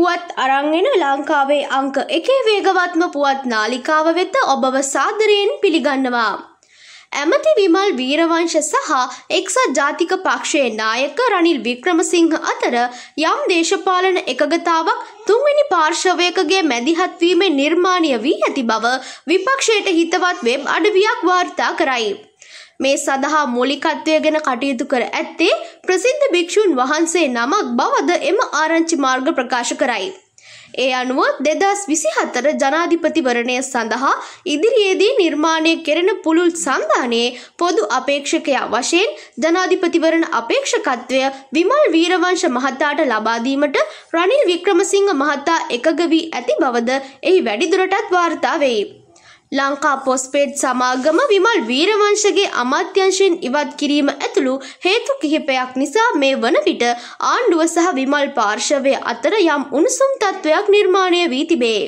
පුවත් අරංගෙන ලංකාවේ අංක එකේ වේගවත්ම පුවත් නාලිකාව වෙත ඔබව සාදරයෙන් පිළිගන්නවා. ඇමති විමල් වීරවංශ සහ එක්සත් ජාතික පක්ෂයේ නායක රනිල් වික්‍රමසිංහ අතර යම් දේශපාලන එකගතාවක් තුන්වෙනි පාර්ශවයකගේ මැදිහත්වීමේ නිර්මාණය වී ඇති බව විපක්ෂයට හිතවත් වෙබ් අඩවියක් වාර්තා කරයි. මේ සඳහා මූලිකත්වය ගැන කටයුතු කර ඇත්තේ ප්‍රසිද්ධ භික්‍ෂූන් වහන්සේ නමක් බවද එම ආරංචි මාර්ග ප්‍රකාශ කරයි. ඒ අනුව දෙදස් විසිහතර ජනාධිපතිවරණය සඳහා ඉදිරියේදී නිර්මාණය කෙරෙන පුළුල් සන්ධානයේ පොදු අපේක්ෂකයා වශයෙන් ජනාධිපතිවරණ අපේක්ෂකත්වය විමල් වීරවංශ මහතාට ලබාදීමට රනිල් වික්‍රමසිංහ මහතා එකග වී ඇති බවද එහි වැඩිදුරටත් වාර්තා වෙයි. ලංකා පොස්පේට් සමාගම විමල් වීරවංශගේ අමාත්‍යංශයෙන් ඉවත් කිරීම ඇතුළු හේතු කිහිපයක් නිසා මේ වන විට ආණ්ඩුව සහ විමල් පාර්ශවය අතර යම් උණුසුම් තත්ත්වයක් නිර්මාණය වී තිබේ.